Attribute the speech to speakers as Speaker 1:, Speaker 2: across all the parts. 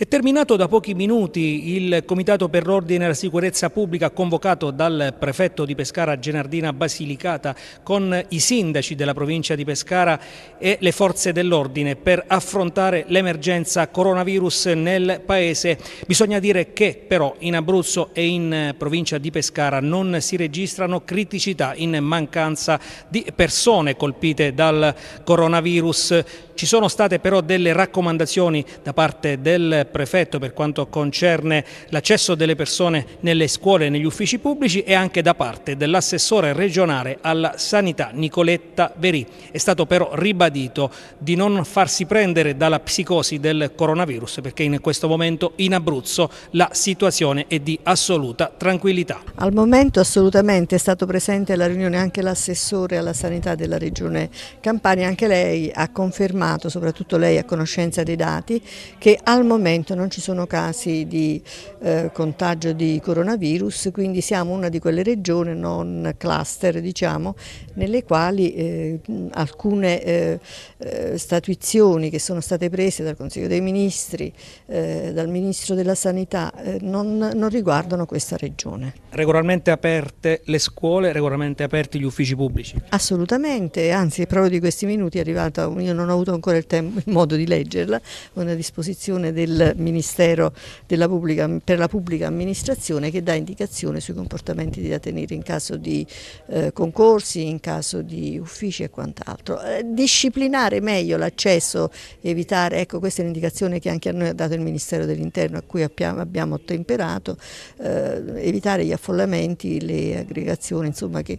Speaker 1: È terminato da pochi minuti il Comitato per l'Ordine e la Sicurezza Pubblica convocato dal prefetto di Pescara Genardina Basilicata con i sindaci della provincia di Pescara e le forze dell'ordine per affrontare l'emergenza coronavirus nel paese. Bisogna dire che però in Abruzzo e in provincia di Pescara non si registrano criticità in mancanza di persone colpite dal coronavirus. Ci sono state però delle raccomandazioni da parte del prefetto per quanto concerne l'accesso delle persone nelle scuole e negli uffici pubblici e anche da parte dell'assessore regionale alla sanità Nicoletta Verì. È stato però ribadito di non farsi prendere dalla psicosi del coronavirus perché in questo momento in Abruzzo la situazione è di assoluta tranquillità.
Speaker 2: Al momento assolutamente è stato presente alla riunione anche l'assessore alla sanità della regione Campania, anche lei ha confermato confermato, soprattutto lei a conoscenza dei dati, che al momento non ci sono casi di eh, contagio di coronavirus, quindi siamo una di quelle regioni non cluster, diciamo, nelle quali eh, alcune eh, eh statuizioni che sono state prese dal Consiglio dei Ministri, eh, dal Ministro della Sanità, eh, non, non riguardano questa regione.
Speaker 1: Regolarmente aperte le scuole, regolarmente aperti gli uffici pubblici?
Speaker 2: Assolutamente, anzi proprio di questi minuti è arrivata, io non ho avuto ancora il, tempo, il modo di leggerla, una disposizione del Ministero pubblica, per la pubblica amministrazione che dà indicazione sui comportamenti da tenere in caso di eh, concorsi, in caso di uffici e quant'altro. Eh, disciplinare meglio l'accesso, evitare, ecco questa è un'indicazione che anche a noi ha dato il Ministero dell'Interno a cui abbiamo, abbiamo ottemperato, eh, evitare gli affollamenti, le aggregazioni, insomma che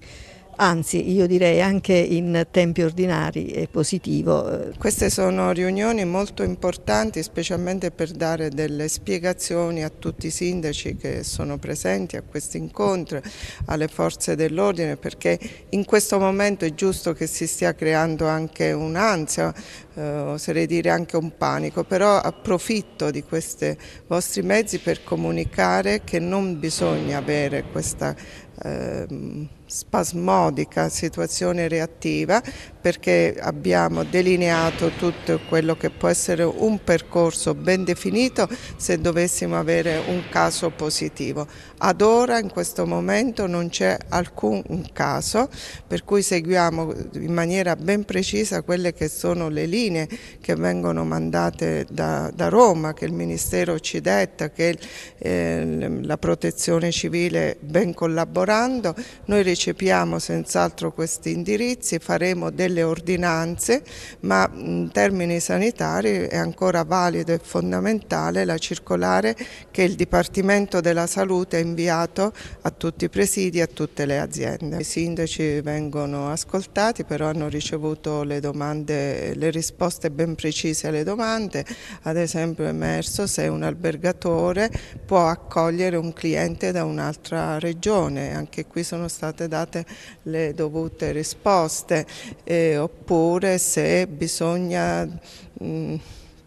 Speaker 2: anzi io direi anche in tempi ordinari è positivo. Eh.
Speaker 3: Queste sono riunioni molto importanti specialmente per dare delle spiegazioni a tutti i sindaci che sono presenti a questi incontri, alle forze dell'ordine perché in questo momento è giusto che si stia creando anche un'ansia, eh, oserei dire anche un panico, però approfitto di questi vostri mezzi per comunicare che non bisogna avere questa... Eh, spasmodica situazione reattiva perché abbiamo delineato tutto quello che può essere un percorso ben definito se dovessimo avere un caso positivo. Ad ora in questo momento non c'è alcun caso per cui seguiamo in maniera ben precisa quelle che sono le linee che vengono mandate da, da Roma, che il Ministero ci detta, che eh, la protezione civile ben collaborando. Noi recepiamo senz'altro questi indirizzi, faremo delle ordinanze, ma in termini sanitari è ancora valido e fondamentale la circolare che il Dipartimento della Salute ha inviato a tutti i presidi e a tutte le aziende. I sindaci vengono ascoltati, però hanno ricevuto le, domande, le risposte ben precise alle domande, ad esempio è emerso se un albergatore può accogliere un cliente da un'altra regione, anche qui sono state date le dovute risposte eh, oppure se bisogna mh, mm,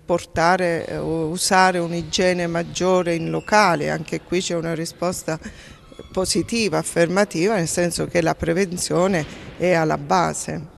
Speaker 3: portare, eh, usare un'igiene maggiore in locale, anche qui c'è una risposta positiva, affermativa, nel senso che la prevenzione è alla base.